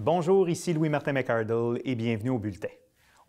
Bonjour, ici Louis-Martin McArdle et bienvenue au Bulletin.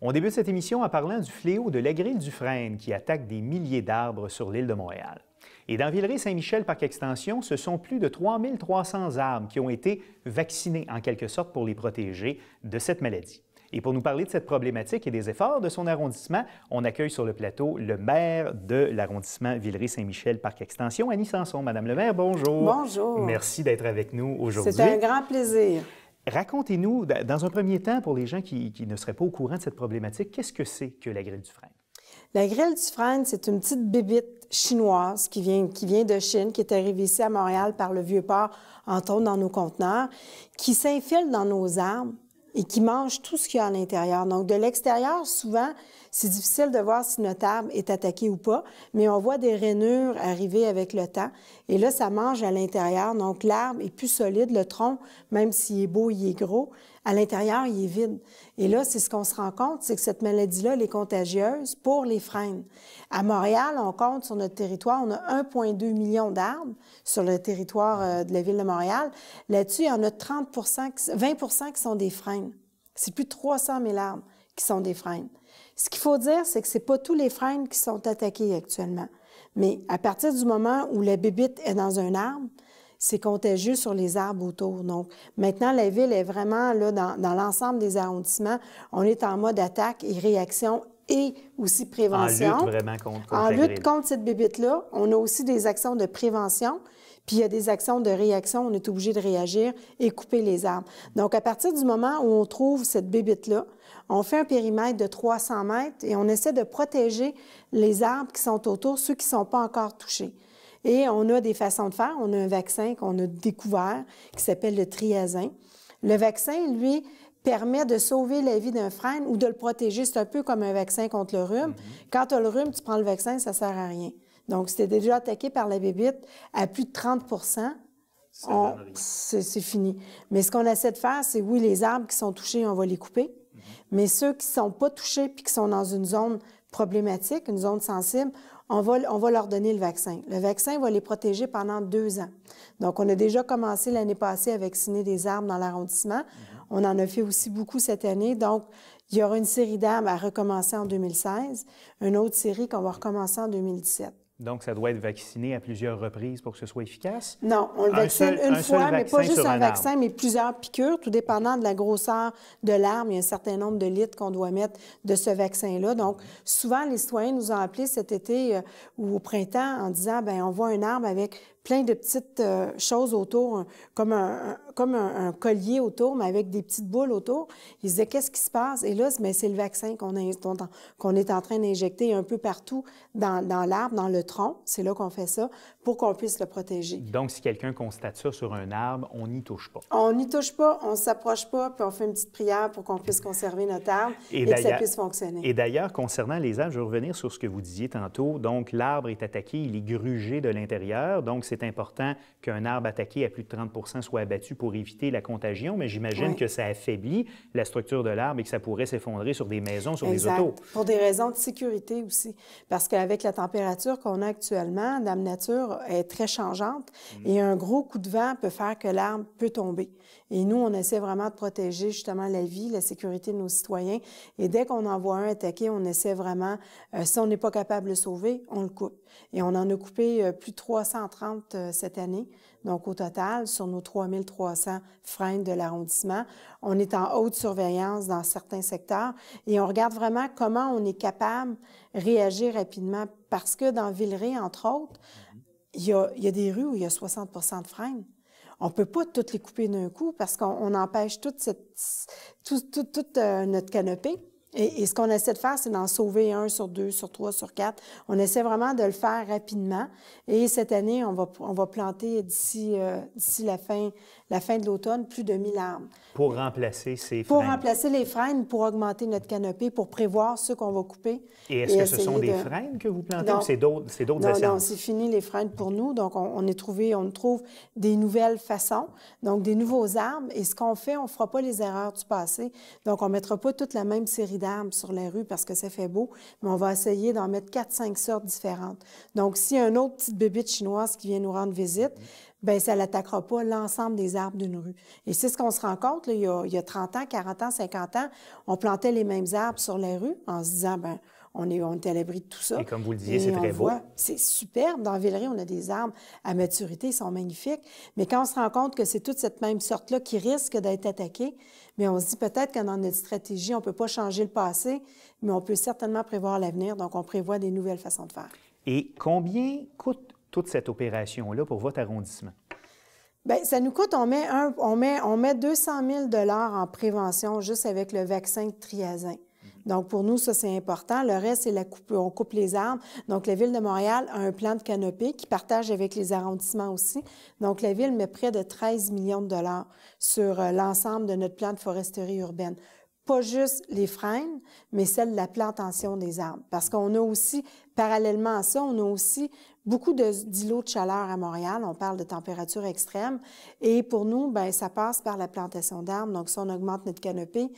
On débute cette émission en parlant du fléau de lagrille du frêne qui attaque des milliers d'arbres sur l'île de Montréal. Et dans Villeray-Saint-Michel, parc extension, ce sont plus de 3300 arbres qui ont été vaccinés en quelque sorte pour les protéger de cette maladie. Et pour nous parler de cette problématique et des efforts de son arrondissement, on accueille sur le plateau le maire de l'arrondissement Villeray-Saint-Michel, Parc Extension, Annie Sanson. Madame le maire, bonjour. Bonjour. Merci d'être avec nous aujourd'hui. C'est un grand plaisir. Racontez-nous, dans un premier temps, pour les gens qui, ne seraient pas au courant de cette problématique, qu'est-ce que c'est que la grêle du frein? La grêle du frein, c'est une petite bibite chinoise qui vient, qui vient de Chine, qui est arrivée ici à Montréal par le vieux port, entre dans nos conteneurs, qui s'infile dans nos arbres et qui mange tout ce qu'il y a à l'intérieur. Donc, de l'extérieur, souvent, c'est difficile de voir si notre arbre est attaqué ou pas, mais on voit des rainures arriver avec le temps. Et là, ça mange à l'intérieur. Donc, l'arbre est plus solide, le tronc, même s'il est beau, il est gros, à l'intérieur, il est vide. Et là, c'est ce qu'on se rend compte, c'est que cette maladie-là, elle est contagieuse pour les frênes. À Montréal, on compte sur notre territoire, on a 1,2 million d'arbres sur le territoire euh, de la ville de Montréal. Là-dessus, il y en a 30 20 qui sont des frênes. C'est plus de 300 000 arbres qui sont des frênes. Ce qu'il faut dire, c'est que c'est pas tous les frênes qui sont attaqués actuellement. Mais à partir du moment où la bébite est dans un arbre, c'est contagieux sur les arbres autour. Donc, maintenant, la ville est vraiment là, dans, l'ensemble des arrondissements. On est en mode attaque et réaction et aussi prévention. En lutte vraiment contre, cette bébite-là, on a aussi des actions de prévention. Puis il y a des actions de réaction, on est obligé de réagir et couper les arbres. Donc, à partir du moment où on trouve cette bébite-là, on fait un périmètre de 300 mètres et on essaie de protéger les arbres qui sont autour, ceux qui ne sont pas encore touchés. Et on a des façons de faire. On a un vaccin qu'on a découvert qui s'appelle le triazin. Le vaccin, lui, permet de sauver la vie d'un frêne ou de le protéger. C'est un peu comme un vaccin contre le rhume. Mm-hmm. Quand tu as le rhume, tu prends le vaccin, ça ne sert à rien. Donc, si tu es déjà attaqué par la bébite à plus de 30 c'est fini. Mais ce qu'on essaie de faire, c'est oui, les arbres qui sont touchés, on va les couper. Mm-hmm. Mais ceux qui ne sont pas touchés puis qui sont dans une zone problématique, une zone sensible, on va, on va leur donner le vaccin. Le vaccin va les protéger pendant deux ans. Donc, on a déjà commencé l'année passée à vacciner des arbres dans l'arrondissement. On en a fait aussi beaucoup cette année. Donc, il y aura une série d'arbres à recommencer en 2016, une autre série qu'on va recommencer en 2017. Donc, ça doit être vacciné à plusieurs reprises pour que ce soit efficace? Non, on le vaccine une fois, mais pas juste un, vaccin, mais plusieurs piqûres, tout dépendant de la grosseur de l'arme. Il y a un certain nombre de litres qu'on doit mettre de ce vaccin-là. Donc, souvent, les citoyens nous ont appelés cet été euh, ou au printemps en disant, ben on voit un arbre avec plein de petites euh, choses autour, comme, un, comme un, collier autour, mais avec des petites boules autour. Ils disaient, qu'est-ce qui se passe? Et là, c'est le vaccin qu'on est en train d'injecter un peu partout dans l'arbre, dans le tronc. C'est là qu'on fait ça pour qu'on puisse le protéger. Donc, si quelqu'un constate ça sur un arbre, on n'y touche pas. On n'y touche pas, on ne s'approche pas, puis on fait une petite prière pour qu'on puisse conserver notre arbre et, que ça puisse fonctionner. Et d'ailleurs, concernant les arbres, je vais revenir sur ce que vous disiez tantôt. Donc, l'arbre est attaqué, il est grugé de l'intérieur. Donc, c'est important qu'un arbre attaqué à plus de 30 soit abattu pour éviter la contagion, mais j'imagine que ça affaiblit la structure de l'arbre et que ça pourrait s'effondrer sur des maisons, sur des autos. Pour des raisons de sécurité aussi, parce qu'avec la température qu'on a actuellement, Dame Nature est très changeante mm. et un gros coup de vent peut faire que l'arbre peut tomber. Et nous, on essaie vraiment de protéger justement la vie, la sécurité de nos citoyens. Et dès qu'on en voit un attaqué, on essaie vraiment, euh, si on n'est pas capable de le sauver, on le coupe. Et on en a coupé euh, plus de 330 euh, cette année. Donc, au total, sur nos 3300 freins de l'arrondissement, on est en haute surveillance dans certains secteurs et on regarde vraiment comment on est capable de réagir rapidement parce que dans Villeray, entre autres, il y, a, des rues où il y a 60 de freins. On ne peut pas toutes les couper d'un coup parce qu'on empêche toute, euh, notre canopée. Et, ce qu'on essaie de faire, c'est d'en sauver un sur deux, sur trois, sur quatre. On essaie vraiment de le faire rapidement. Et cette année, on va, on va planter d'ici euh, la fin la fin de l'automne, plus de 1000 arbres. Pour remplacer ces Pour remplacer les freines, pour augmenter notre canopée, pour prévoir ce qu'on va couper. Et est-ce que ce sont des de... que vous plantez ou c'est d'autres essences? Non, c'est fini les freins pour nous. Donc, on, est trouvé, on trouve des nouvelles façons, donc des nouveaux arbres. Et ce qu'on fait, on ne fera pas les erreurs du passé. Donc, on ne mettra pas toute la même série d'arbres sur la rue parce que ça fait beau, mais on va essayer d'en mettre 4-5 sortes différentes. Donc, s'il y a une autre petite bébite chinoise qui vient nous rendre visite, ben ça n'attaquera pas l'ensemble des arbres d'une rue. Et c'est ce qu'on se rend compte, il, y a, 30 ans, 40 ans, 50 ans, on plantait les mêmes arbres sur les rues en se disant, ben on est, on est à l'abri de tout ça. Et comme vous le disiez, c'est très beau. C'est superbe. Dans Villeray, on a des arbres à maturité, ils sont magnifiques. Mais quand on se rend compte que c'est toute cette même sorte-là qui risque d'être attaquée, mais on se dit peut-être que dans notre stratégie, on ne peut pas changer le passé, mais on peut certainement prévoir l'avenir. Donc, on prévoit des nouvelles façons de faire. Et combien coûte toute cette opération-là pour votre arrondissement? Bien, ça nous coûte, on met, un, on met, on met 200 000 en prévention juste avec le vaccin de triazin. Mhm. Donc, pour nous, ça, c'est important. Le reste, c'est la coupe, on coupe les arbres. Donc, la Ville de Montréal a un plan de canopée qui partage avec les arrondissements aussi. Donc, la Ville met près de 13 millions de dollars sur euh, l'ensemble de notre plan de foresterie urbaine. Pas juste les freines, mais celle de la plantation des arbres. Parce qu'on a aussi, parallèlement à ça, on a aussi beaucoup d'îlots de, chaleur à Montréal. On parle de température extrême. Et pour nous, ben, ça passe par la plantation d'arbres. Donc, si on augmente notre canopée,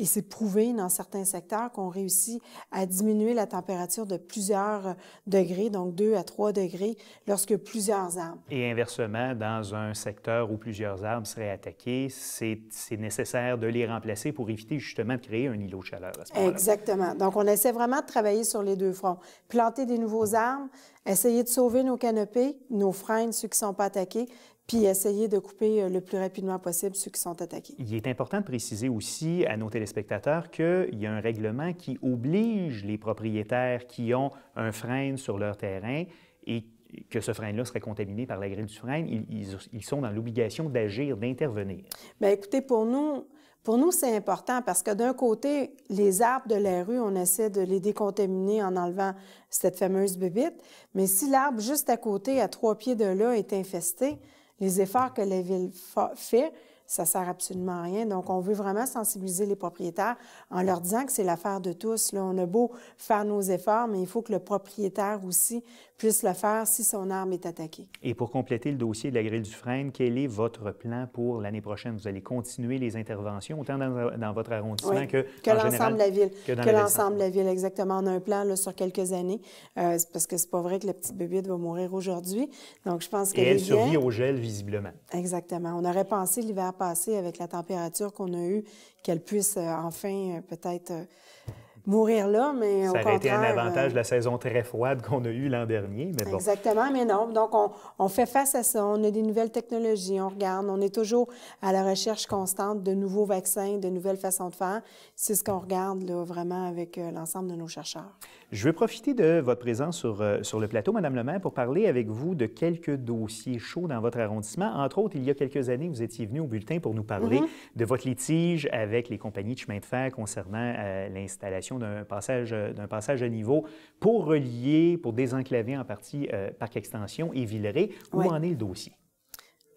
et c'est prouvé dans certains secteurs qu'on réussit à diminuer la température de plusieurs degrés, donc 2 à 3 degrés, lorsque plusieurs arbres. Et inversement, dans un secteur où plusieurs arbres seraient attaqués, c'est nécessaire de les remplacer pour éviter justement de créer un îlot de chaleur à ce Exactement. Donc, on essaie vraiment de travailler sur les deux fronts. Planter des nouveaux arbres, Essayer de sauver nos canopées, nos freines, ceux qui ne sont pas attaqués, puis essayer de couper euh, le plus rapidement possible ceux qui sont attaqués. Il est important de préciser aussi à nos téléspectateurs qu'il y a un règlement qui oblige les propriétaires qui ont un frein sur leur terrain et que ce frein-là serait contaminé par la grille du frein, ils, sont dans l'obligation d'agir, d'intervenir. Bien, écoutez, pour nous, pour nous, c'est important parce que d'un côté, les arbres de la rue, on essaie de les décontaminer en enlevant cette fameuse bébite, mais si l'arbre juste à côté, à trois pieds de là, est infesté, les efforts que la ville fait, ça sert absolument à rien. Donc, on veut vraiment sensibiliser les propriétaires en leur disant que c'est l'affaire de tous. on a beau faire nos efforts, mais il faut que le propriétaire aussi puisse le faire si son arme est attaquée. Et pour compléter le dossier de la grille du frein, quel est votre plan pour l'année prochaine? Vous allez continuer les interventions autant dans, votre arrondissement que, dans l'ensemble de la ville. Que, l'ensemble de la ville, exactement. On a un plan sur quelques années euh, parce que c'est pas vrai que la petite bébé va mourir aujourd'hui. Donc, je pense que. Et elle survit au gel, visiblement. Exactement. On aurait pensé l'hiver passé, avec la température qu'on a eue, qu'elle puisse euh, enfin euh, peut-être mourir là, mais Ça aurait été un euh, avantage de la saison très froide qu'on a eue l'an dernier, mais bon. Exactement, mais non. Donc, on, fait face à ça. On a des nouvelles technologies, on regarde, on est toujours à la recherche constante de nouveaux vaccins, de nouvelles façons de faire. C'est ce qu'on regarde là, vraiment avec euh, l'ensemble de nos chercheurs. Je vais profiter de votre présence euh, sur, le plateau, Madame Lemaire, pour parler avec vous de quelques dossiers chauds dans votre arrondissement. Entre autres, il y a quelques années, vous étiez venue au bulletin pour nous parler mm-hmm. de votre litige avec les compagnies de chemin de fer concernant euh, l'installation d'un passage, euh, passage à niveau pour relier, pour désenclaver en partie Parc Extension et Villeray. Où en est le dossier?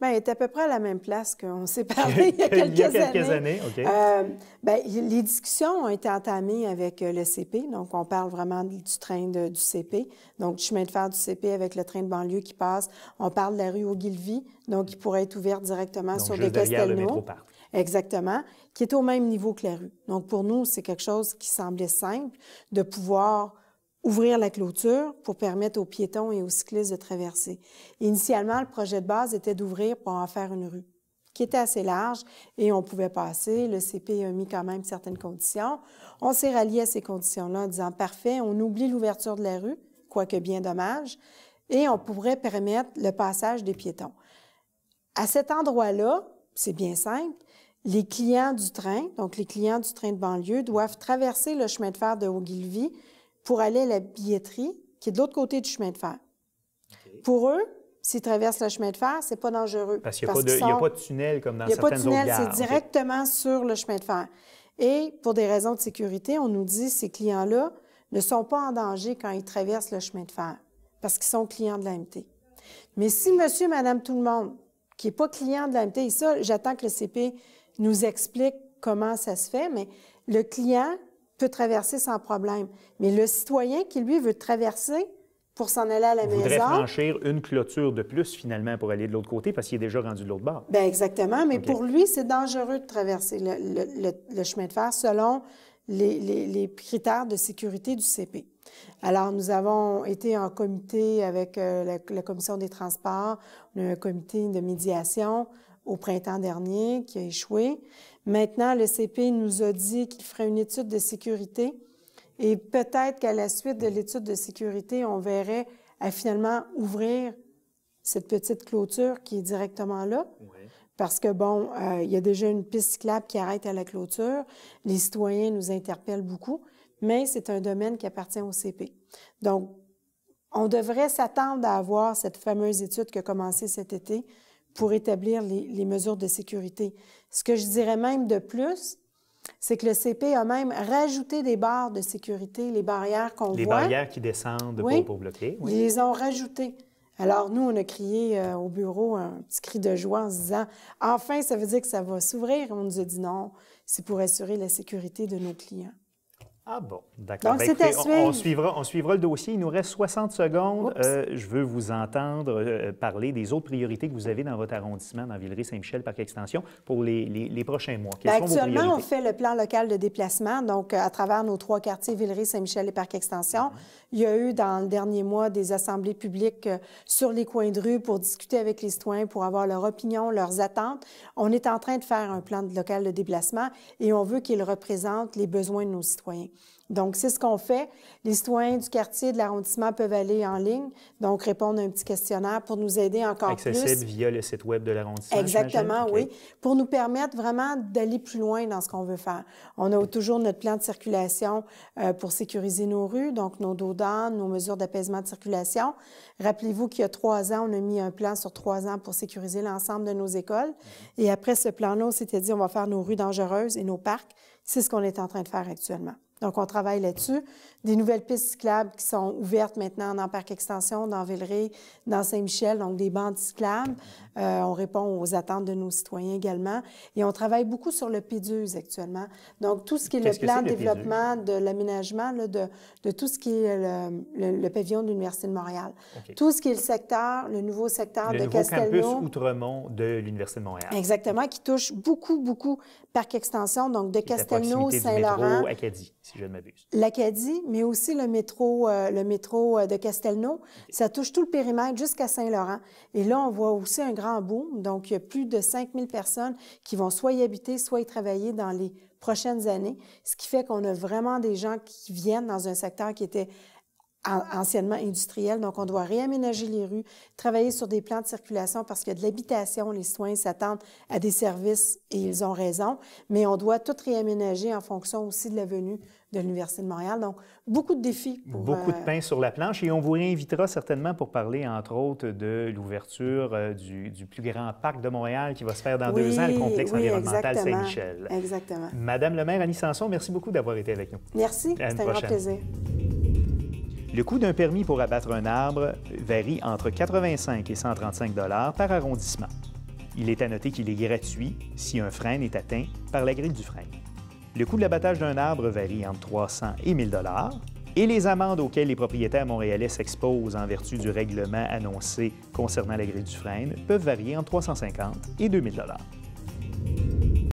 Bien, est à peu près à la même place qu'on s'est parlé il y a quelques, années. Euh, ben, les discussions ont été entamées avec euh, le CP, donc on parle vraiment du train du CP, donc du chemin de fer du CP avec le train de banlieue qui passe. On parle de la rue Ogilvy, donc qui pourrait être ouverte directement sur le Castelneau, Exactement, qui est au même niveau que la rue. Donc pour nous, c'est quelque chose qui semblait simple de pouvoir ouvrir la clôture pour permettre aux piétons et aux cyclistes de traverser. Initialement, le projet de base était d'ouvrir pour en faire une rue, qui était assez large et on pouvait passer. Le CP a mis quand même certaines conditions. On s'est rallié à ces conditions-là en disant, parfait, on oublie l'ouverture de la rue, quoique bien dommage, et on pourrait permettre le passage des piétons. À cet endroit-là, c'est bien simple, les clients du train, donc les clients du train de banlieue, doivent traverser le chemin de fer de Ogilvie pour aller à la billetterie qui est de l'autre côté du chemin de fer. Pour eux, s'ils traversent le chemin de fer, c'est pas dangereux. Parce qu'il n'y a, pas de tunnel comme dans certaines gares. Il n'y a pas de tunnel, c'est directement sur le chemin de fer. Et pour des raisons de sécurité, on nous dit que ces clients-là ne sont pas en danger quand ils traversent le chemin de fer parce qu'ils sont clients de l'AMT. Mais si monsieur, madame, tout le monde, qui n'est pas client de l'AMT, et ça, j'attends que le CP nous explique comment ça se fait, mais le client peut traverser sans problème. Mais le citoyen qui, lui, veut traverser pour s'en aller à la maison... Il franchir une clôture de plus, finalement, pour aller de l'autre côté, parce qu'il est déjà rendu de l'autre bord. Bien, exactement. Mais pour lui, c'est dangereux de traverser le, chemin de fer selon les, critères de sécurité du CP. Alors, nous avons été en comité avec euh, la, Commission des transports, on un comité de médiation au printemps dernier qui a échoué. Maintenant, le CP nous a dit qu'il ferait une étude de sécurité et peut-être qu'à la suite de l'étude de sécurité, on verrait à finalement ouvrir cette petite clôture qui est directement là. Parce que, bon, euh, il y a déjà une piste cyclable qui arrête à la clôture. Les citoyens nous interpellent beaucoup, mais c'est un domaine qui appartient au CP. Donc, on devrait s'attendre à avoir cette fameuse étude qui a commencé cet été pour établir les, mesures de sécurité. Ce que je dirais même de plus, c'est que le CP a même rajouté des barres de sécurité, les barrières qu'on voit. Les barrières qui descendent pour, bloquer. Oui. Ils les ont rajoutées. Alors nous, on a crié euh, au bureau un petit cri de joie en se disant « Enfin, ça veut dire que ça va s'ouvrir ». On nous a dit non, c'est pour assurer la sécurité de nos clients. Ah bon, d'accord. Donc, ben, on, suivra, on suivra le dossier. Il nous reste 60 secondes. Euh, je veux vous entendre euh, parler des autres priorités que vous avez dans votre arrondissement, dans Villeray-Saint-Michel, Parc Extension, pour les, les, prochains mois. Ben, actuellement, on fait le plan local de déplacement, donc euh, à travers nos trois quartiers, Villeray, Saint-Michel et Parc Extension. Mhm. Il y a eu, dans le dernier mois, des assemblées publiques sur les coins de rue pour discuter avec les citoyens, pour avoir leur opinion, leurs attentes. On est en train de faire un plan local de déplacement et on veut qu'il représente les besoins de nos citoyens. Donc, c'est ce qu'on fait. Les citoyens du quartier de l'arrondissement peuvent aller en ligne, donc répondre à un petit questionnaire pour nous aider encore plus. Accessible via le site web de l'arrondissement. Exactement, oui. Pour nous permettre vraiment d'aller plus loin dans ce qu'on veut faire. On a toujours notre plan de circulation euh, pour sécuriser nos rues, donc nos dos nos mesures d'apaisement de circulation. Rappelez-vous qu'il y a trois ans, on a mis un plan sur trois ans pour sécuriser l'ensemble de nos écoles. Et après ce plan-là, on s'était dit, on va faire nos rues dangereuses et nos parcs. C'est ce qu'on est en train de faire actuellement. Donc, on travaille là-dessus. Des nouvelles pistes cyclables qui sont ouvertes maintenant dans Parc Extension, dans Villeray, dans Saint-Michel, donc des bandes cyclables. Euh, on répond aux attentes de nos citoyens également. Et on travaille beaucoup sur le PIDUS actuellement. Donc, tout ce qui est, le plan de développement de l'aménagement, de, tout ce qui est le, pavillon de l'Université de Montréal. Tout ce qui est le secteur, le nouveau secteur de nouveau Castelnau. campus Outremont de l'Université de Montréal. Exactement, qui touche beaucoup, beaucoup Parc Extension, donc de Castelnau, Saint-Laurent. Acadie L'Acadie, mais aussi le métro, euh, le métro euh, de Castelnau. Ça touche tout le périmètre jusqu'à Saint-Laurent. Et là, on voit aussi un grand boom. Donc, il y a plus de 5000 personnes qui vont soit y habiter, soit y travailler dans les prochaines années, ce qui fait qu'on a vraiment des gens qui viennent dans un secteur qui était anciennement industriel. Donc, on doit réaménager les rues, travailler sur des plans de circulation parce qu'il y a de l'habitation, les soins s'attendent à des services et ils ont raison, mais on doit tout réaménager en fonction aussi de la venue de l'Université de Montréal. Donc, beaucoup de défis. beaucoup de euh, pain sur la planche et on vous réinvitera certainement pour parler, entre autres, de l'ouverture euh, du, plus grand parc de Montréal qui va se faire dans deux ans, le complexe environnemental Saint-Michel. Exactement. Madame le maire Annie Sanson, merci beaucoup d'avoir été avec nous. Merci, c'était un grand plaisir. Le coût d'un permis pour abattre un arbre varie entre 85 et 135 par arrondissement. Il est à noter qu'il est gratuit si un frein est atteint par la grille du frein. Le coût de l'abattage d'un arbre varie entre 300 et 1000 et les amendes auxquelles les propriétaires montréalais s'exposent en vertu du règlement annoncé concernant la grille du frein peuvent varier entre 350 et 2000